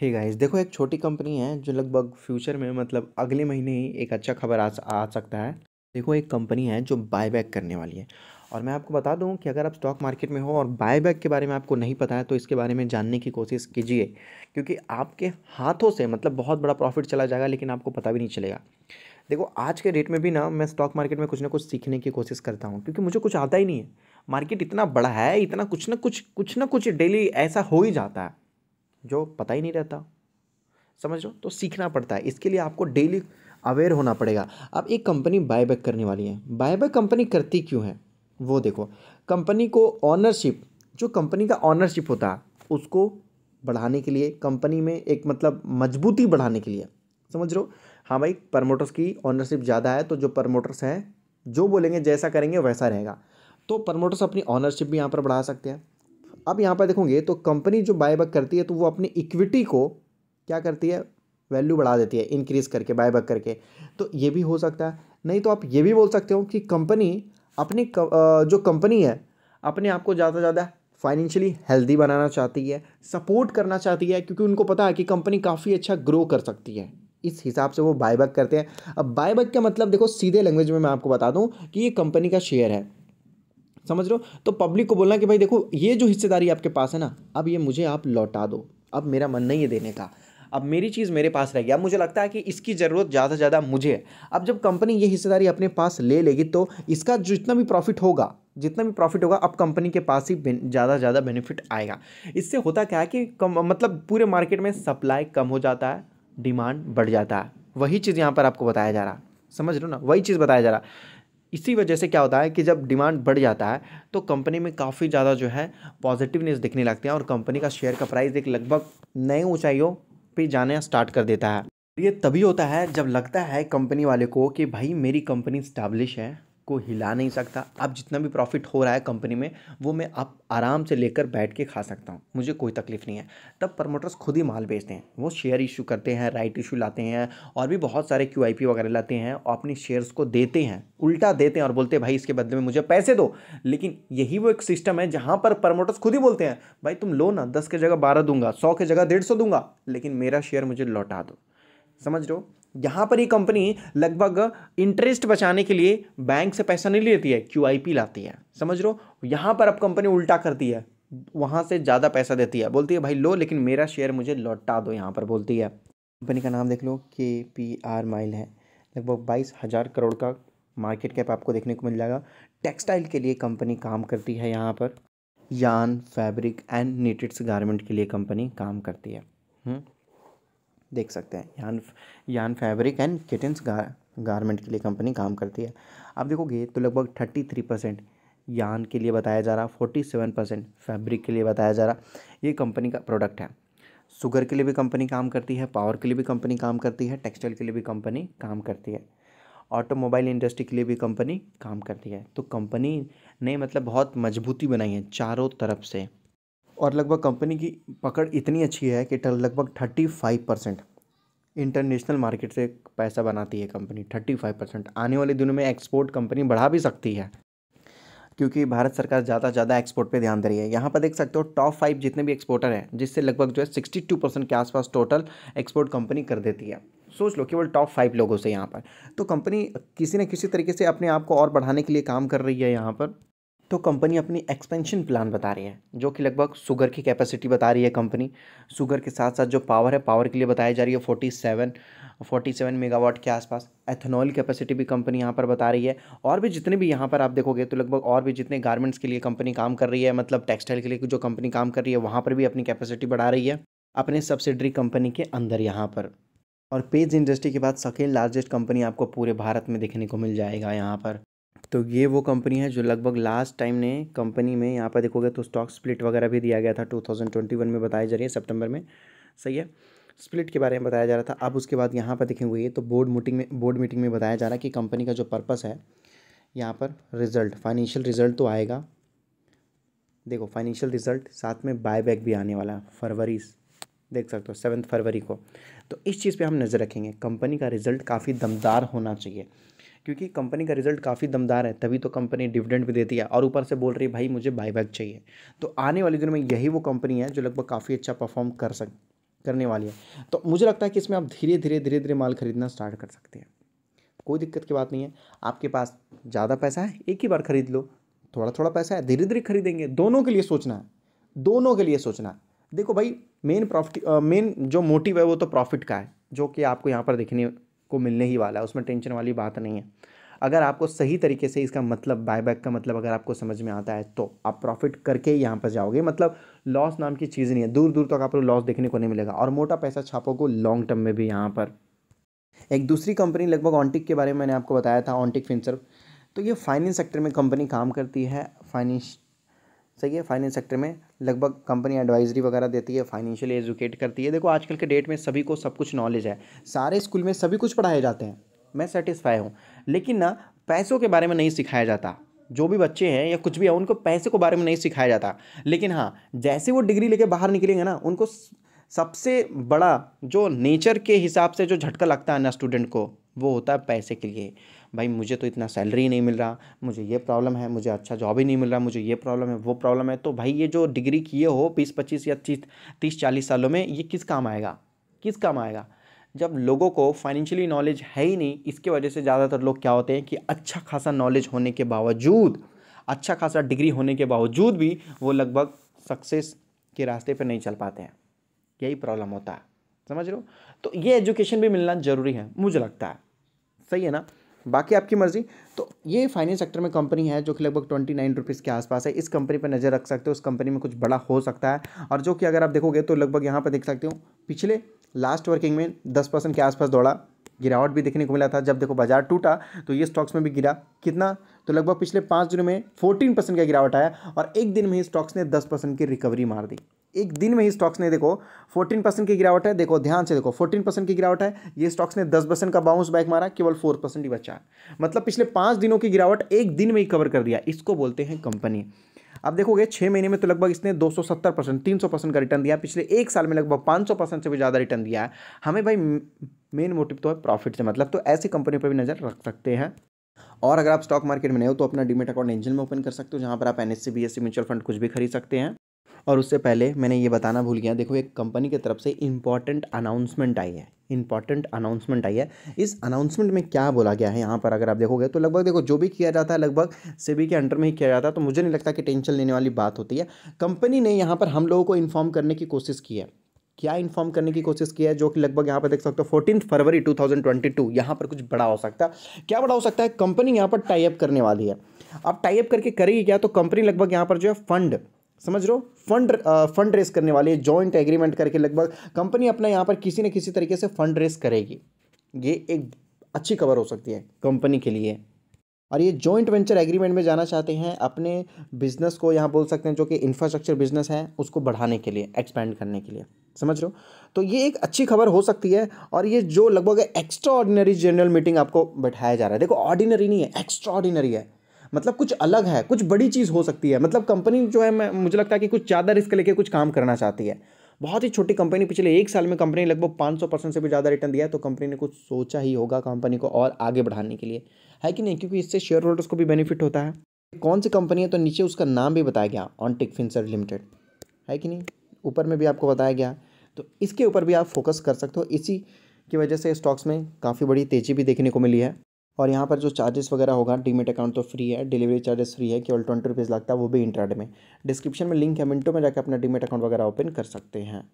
Hey guys देखो एक छोटी कंपनी है जो लगभग फ्यूचर में मतलब अगले महीने ही एक अच्छा खबर आ, आ सकता है देखो एक कंपनी है जो बायबैक करने वाली है और मैं आपको बता दूं कि अगर आप स्टॉक मार्केट में हो और बायबैक के बारे में आपको नहीं पता है तो इसके बारे में जानने की कोशिश कीजिए क्योंकि आपके हाथों से मतलब बहुत बड़ा प्रॉफिट चला जाएगा लेकिन आपको पता भी नहीं चलेगा देखो आज के डेट में भी ना मैं स्टॉक मार्केट में कुछ ना कुछ सीखने की कोशिश करता हूँ क्योंकि मुझे कुछ आता ही नहीं है मार्केट इतना बड़ा है इतना कुछ ना कुछ कुछ ना कुछ डेली ऐसा हो ही जाता है जो पता ही नहीं रहता समझ लो तो सीखना पड़ता है इसके लिए आपको डेली अवेयर होना पड़ेगा अब एक कंपनी बायबैक करने वाली है बायबैक कंपनी करती क्यों है वो देखो कंपनी को ऑनरशिप जो कंपनी का ऑनरशिप होता है उसको बढ़ाने के लिए कंपनी में एक मतलब मजबूती बढ़ाने के लिए समझ लो हाँ भाई प्रमोटर्स की ऑनरशिप ज़्यादा है तो जो प्रमोटर्स हैं जो बोलेंगे जैसा करेंगे वैसा रहेगा तो प्रमोटर्स अपनी ऑनरशिप भी यहाँ पर बढ़ा सकते हैं अब यहाँ पर देखोगे तो कंपनी जो बाय बैक करती है तो वो अपनी इक्विटी को क्या करती है वैल्यू बढ़ा देती है इंक्रीज़ करके बाय बैक करके तो ये भी हो सकता है नहीं तो आप ये भी बोल सकते हो कि कंपनी अपनी जो कंपनी है अपने आप को ज़्यादा से ज़्यादा फाइनेंशियली हेल्दी बनाना चाहती है सपोर्ट करना चाहती है क्योंकि उनको पता है कि कंपनी काफ़ी अच्छा ग्रो कर सकती है इस हिसाब से वो बायबैक करते हैं अब बायबैक का मतलब देखो सीधे लैंग्वेज में मैं आपको बता दूं कि ये कंपनी का शेयर है समझ रहे हो तो पब्लिक को बोलना कि भाई देखो ये जो हिस्सेदारी आपके पास है ना अब ये मुझे आप लौटा दो अब मेरा मन नहीं है देने का अब मेरी चीज़ मेरे पास रहेगी अब मुझे लगता है कि इसकी ज़रूरत ज़्यादा से ज़्यादा मुझे है अब जब कंपनी ये हिस्सेदारी अपने पास ले लेगी तो इसका जितना भी प्रॉफिट होगा जितना भी प्रॉफिट होगा अब कंपनी के पास ही ज़्यादा से ज़्यादा बेनिफिट आएगा इससे होता क्या है कि कम मतलब पूरे मार्केट में सप्लाई कम हो जाता है डिमांड बढ़ जाता है वही चीज़ यहाँ पर आपको बताया जा रहा समझ लो ना वही चीज़ बताया जा रहा इसी वजह से क्या होता है कि जब डिमांड बढ़ जाता है तो कंपनी में काफ़ी ज़्यादा जो है पॉजिटिवनेस दिखने लगते हैं और कंपनी का शेयर का प्राइस एक लगभग नए ऊंचाइयों पे जाने स्टार्ट कर देता है ये तभी होता है जब लगता है कंपनी वाले को कि भाई मेरी कंपनी स्टैब्लिश है को हिला नहीं सकता अब जितना भी प्रॉफिट हो रहा है कंपनी में वो मैं आप आराम से लेकर बैठ के खा सकता हूँ मुझे कोई तकलीफ नहीं है तब प्रमोटर्स खुद ही माल बेचते हैं वो शेयर इशू करते हैं राइट इशू लाते हैं और भी बहुत सारे क्यू वगैरह लाते हैं और अपनी शेयर्स को देते हैं उल्टा देते हैं और बोलते हैं भाई इसके बदले में मुझे पैसे दो लेकिन यही वो एक सिस्टम है जहाँ पर प्रमोटर्स खुद ही बोलते हैं भाई तुम लो ना दस के जगह बारह दूंगा सौ के जगह डेढ़ सौ दूंगा लेकिन मेरा शेयर मुझे लौटा दो समझ लो यहाँ पर ये कंपनी लगभग इंटरेस्ट बचाने के लिए बैंक से पैसा नहीं लेती है क्यू लाती है समझ लो यहाँ पर अब कंपनी उल्टा करती है वहाँ से ज़्यादा पैसा देती है बोलती है भाई लो लेकिन मेरा शेयर मुझे लौटा दो यहाँ पर बोलती है कंपनी का नाम देख लो के पी आर माइल है लगभग बाईस हज़ार करोड़ का मार्केट कैप आपको देखने को मिल जाएगा टेक्सटाइल के लिए कंपनी काम करती है यहाँ पर यान फैब्रिक एंड नेटेड्स गारमेंट के लिए कंपनी काम करती है हुँ? हम्म? देख सकते हैं यान यान फैब्रिक एंड किटन्स गार गारमेंट के लिए कंपनी काम करती है आप देखोगे तो लगभग थर्टी थ्री परसेंट यान के लिए बताया जा रहा फोर्टी सेवन परसेंट फैब्रिक के लिए बताया जा रहा ये कंपनी का प्रोडक्ट है शुगर के लिए भी कंपनी काम करती है पावर के लिए भी कंपनी काम करती है टेक्सटाइल के लिए भी कंपनी काम करती है ऑटोमोबाइल इंडस्ट्री के लिए भी कंपनी काम करती है तो कंपनी ने मतलब बहुत मजबूती बनाई है चारों तरफ से और लगभग कंपनी की पकड़ इतनी अच्छी है कि लगभग thirty five percent international market से पैसा बनाती है कंपनी थर्टी फाइव परसेंट आने वाले दिनों में एक्सपोर्ट कंपनी बढ़ा भी सकती है क्योंकि भारत सरकार ज़्यादा ज़्यादा एक्सपोर्ट पे ध्यान दे रही है यहाँ पर देख सकते हो टॉप फाइव जितने भी एक्सपोर्टर हैं जिससे लगभग जो है सिक्सटी टू परसेंट के आसपास टोटल एक्सपोर्ट कंपनी कर देती है सोच लो केवल टॉप फाइव लोगों से यहाँ पर तो कंपनी किसी न किसी तरीके से अपने आप को और बढ़ाने के लिए काम कर रही है यहाँ पर तो कंपनी अपनी एक्सपेंशन प्लान बता रही है जो कि लगभग शुगर की कैपेसिटी बता रही है कंपनी शुगर के साथ साथ जो पावर है पावर के लिए बताई जा रही है forty seven forty seven megawatt के आसपास एथेनॉल कैपेसिटी भी कंपनी यहाँ पर बता रही है और भी जितने भी यहाँ पर आप देखोगे तो लगभग और भी जितने गारमेंट्स के लिए कंपनी काम कर रही है मतलब टेक्सटाइल के लिए जो कंपनी काम कर रही है वहाँ पर भी अपनी कैपेसिटी बढ़ा रही है अपने सब्सिडरी कंपनी के अंदर यहाँ पर और पेज इंडस्ट्री के बाद सेकेंड लार्जेस्ट कंपनी आपको पूरे भारत में देखने को मिल जाएगा यहाँ पर तो ये वो कंपनी है जो लगभग लास्ट टाइम ने कंपनी में यहाँ पर देखोगे तो स्टॉक स्प्लिट वगैरह भी दिया गया था 2021 में बताया जा रही है सितंबर में सही है स्प्लिट के बारे में बताया जा रहा था अब उसके बाद यहाँ पर देखेंगे ये तो बोर्ड मीटिंग में बोर्ड मीटिंग में बताया जा रहा है कि कंपनी का जो पर्पस है यहाँ पर रिजल्ट फाइनेंशियल रिजल्ट तो आएगा देखो फाइनेंशियल रिजल्ट साथ में बायबैक भी आने वाला है फरवरी देख सकते हो सेवन्थ फरवरी को तो इस चीज़ पर हम नज़र रखेंगे कंपनी का रिजल्ट काफ़ी दमदार होना चाहिए क्योंकि कंपनी का रिजल्ट काफ़ी दमदार है तभी तो कंपनी डिविडेंड भी देती है और ऊपर से बोल रही है भाई मुझे बाईबैक चाहिए तो आने वाले दिनों में यही वो कंपनी है जो लगभग काफ़ी अच्छा परफॉर्म कर सक करने वाली है तो मुझे लगता है कि इसमें आप धीरे धीरे धीरे धीरे माल खरीदना स्टार्ट कर सकते हैं कोई दिक्कत की बात नहीं है आपके पास ज़्यादा पैसा है एक ही बार खरीद लो थोड़ा थोड़ा पैसा है धीरे धीरे खरीदेंगे दोनों के लिए सोचना है दोनों के लिए सोचना है देखो भाई मेन प्रॉफिट मेन जो मोटिव है वो तो प्रॉफिट का है जो कि आपको यहाँ पर देखने को मिलने ही वाला है उसमें टेंशन वाली बात नहीं है अगर आपको सही तरीके से इसका मतलब बायबैक का मतलब अगर आपको समझ में आता है तो आप प्रॉफिट करके ही यहाँ पर जाओगे मतलब लॉस नाम की चीज़ नहीं है दूर दूर तक तो आपको लॉस देखने को नहीं मिलेगा और मोटा पैसा छापोगे लॉन्ग टर्म में भी यहाँ पर एक दूसरी कंपनी लगभग ऑनटिक के बारे में मैंने आपको बताया था ऑनटिक फिंसर तो ये फाइनेंस सेक्टर में कंपनी काम करती है फाइनेंस सही है फाइनेंस सेक्टर में लगभग कंपनी एडवाइजरी वगैरह देती है फाइनेंशियली एजुकेट करती है देखो आजकल के डेट में सभी को सब कुछ नॉलेज है सारे स्कूल में सभी कुछ पढ़ाए जाते हैं मैं सेटिस्फाई हूँ लेकिन ना पैसों के बारे में नहीं सिखाया जाता जो भी बच्चे हैं या कुछ भी है उनको पैसे के बारे में नहीं सिखाया जाता लेकिन हाँ जैसे वो डिग्री लेके बाहर निकलेंगे ना उनको सबसे बड़ा जो नेचर के हिसाब से जो झटका लगता है ना स्टूडेंट को वो होता है पैसे के लिए भाई मुझे तो इतना सैलरी नहीं मिल रहा मुझे ये प्रॉब्लम है मुझे अच्छा जॉब ही नहीं मिल रहा मुझे ये प्रॉब्लम है वो प्रॉब्लम है तो भाई ये जो डिग्री किए हो बीस पच्चीस या तीस तीस चालीस सालों में ये किस काम आएगा किस काम आएगा जब लोगों को फाइनेंशियली नॉलेज है ही नहीं इसके वजह से ज़्यादातर लोग क्या होते हैं कि अच्छा खासा नॉलेज होने के बावजूद अच्छा खासा डिग्री होने के बावजूद भी वो लगभग सक्सेस के रास्ते पर नहीं चल पाते हैं यही प्रॉब्लम होता है समझ लो तो ये एजुकेशन भी मिलना ज़रूरी है मुझे लगता है सही है ना बाकी आपकी मर्जी तो ये फाइनेंस सेक्टर में कंपनी है जो कि लगभग ट्वेंटी नाइन रुपीज़ के आसपास है इस कंपनी पर नज़र रख सकते हो उस कंपनी में कुछ बड़ा हो सकता है और जो कि अगर आप देखोगे तो लगभग यहाँ पर देख सकते हो पिछले लास्ट वर्किंग में दस परसेंट के आसपास दौड़ा गिरावट भी देखने को मिला था जब देखो बाजार टूटा तो ये स्टॉक्स में भी गिरा कितना तो लगभग पिछले पाँच दिनों में फोर्टीन परसेंट का गिरावट आया और एक दिन में ही स्टॉक्स ने दस परसेंट की रिकवरी मार दी एक दिन में ही स्टॉक्स ने देखो 14 परसेंट की गिरावट है देखो ध्यान से देखो 14 परसेंट की गिरावट है ये स्टॉक्स ने 10 परसेंट का बाउंस बैक मारा केवल 4 परसेंट ही बचा मतलब पिछले पाँच दिनों की गिरावट एक दिन में ही कवर कर दिया इसको बोलते हैं कंपनी अब देखोगे छः महीने में तो लगभग इसने 270 परसेंट तीन परसेंट का रिटर्न दिया पिछले एक साल में लगभग 500 परसेंट से भी ज़्यादा रिटर्न दिया है हमें भाई मेन मोटिव तो है प्रॉफिट से मतलब तो ऐसी कंपनी पर भी नज़र रख सकते हैं और अगर आप स्टॉक मार्केट में नए हो तो अपना डीमेट अकाउंट एंजल में ओपन कर सकते हो जहाँ पर आप एन एस म्यूचुअल फंड कुछ भी खरीद सकते हैं और उससे पहले मैंने ये बताना भूल गया देखो एक कंपनी की तरफ से इम्पॉर्टेंट अनाउंसमेंट आई है इंपॉर्टेंट अनाउंसमेंट आई है इस अनाउंसमेंट में क्या बोला गया है यहाँ पर अगर आप देखोगे तो लगभग देखो जो भी किया जाता है लगभग सेबी के अंडर में ही किया जाता है तो मुझे नहीं लगता कि टेंशन लेने वाली बात होती है कंपनी ने यहाँ पर हम लोगों को इन्फॉर्म करने की कोशिश की है क्या इन्फॉर्म करने की कोशिश की है जो कि लगभग यहाँ पर देख सकते हो फोर्टीन फरवरी टू थाउजेंड ट्वेंटी टू यहाँ पर कुछ बड़ा हो सकता है क्या बड़ा हो सकता है कंपनी यहाँ पर टाइप करने वाली है अब टाइप करके करेगी क्या तो कंपनी लगभग यहाँ पर जो है फंड समझ रहे हो फंड फंड रेस करने वाली है जॉइंट एग्रीमेंट करके लगभग कंपनी अपना यहाँ पर किसी न किसी तरीके से फंड रेस करेगी ये एक अच्छी खबर हो सकती है कंपनी के लिए और ये जॉइंट वेंचर एग्रीमेंट में जाना चाहते हैं अपने बिजनेस को यहाँ बोल सकते हैं जो कि इंफ्रास्ट्रक्चर बिजनेस है उसको बढ़ाने के लिए एक्सपेंड करने के लिए समझ रहे हो तो ये एक अच्छी खबर हो सकती है और ये जो लगभग एक्स्ट्रा ऑर्डिनरी जनरल मीटिंग आपको बैठाया जा रहा है देखो ऑर्डिनरी नहीं है एक्स्ट्रा ऑर्डिनरी है मतलब कुछ अलग है कुछ बड़ी चीज़ हो सकती है मतलब कंपनी जो है मैं मुझे लगता है कि कुछ ज़्यादा रिस्क लेके कुछ काम करना चाहती है बहुत ही छोटी कंपनी पिछले एक साल में कंपनी ने लगभग सौ परसेंट से भी ज़्यादा रिटर्न दिया है तो कंपनी ने कुछ सोचा ही होगा कंपनी को और आगे बढ़ाने के लिए है कि नहीं क्योंकि इससे शेयर होल्डर्स को भी बेनिफिट होता है कौन सी कंपनी है तो नीचे उसका नाम भी बताया गया ऑन टिक फिंसर लिमिटेड है कि नहीं ऊपर में भी आपको बताया गया तो इसके ऊपर भी आप फोकस कर सकते हो इसी की वजह से स्टॉक्स में काफ़ी बड़ी तेज़ी भी देखने को मिली है और यहाँ पर जो चार्जेस वगैरह होगा डीमेट अकाउंट तो फ्री है डिलीवरी चार्जेस फ्री है केवल ट्वेंटी रुपीज़ लगता है वो भी इंटरनेट में डिस्क्रिप्शन में लिंक है मिनटों में जाकर अपना डीमेट अकाउंट वगैरह ओपन कर सकते हैं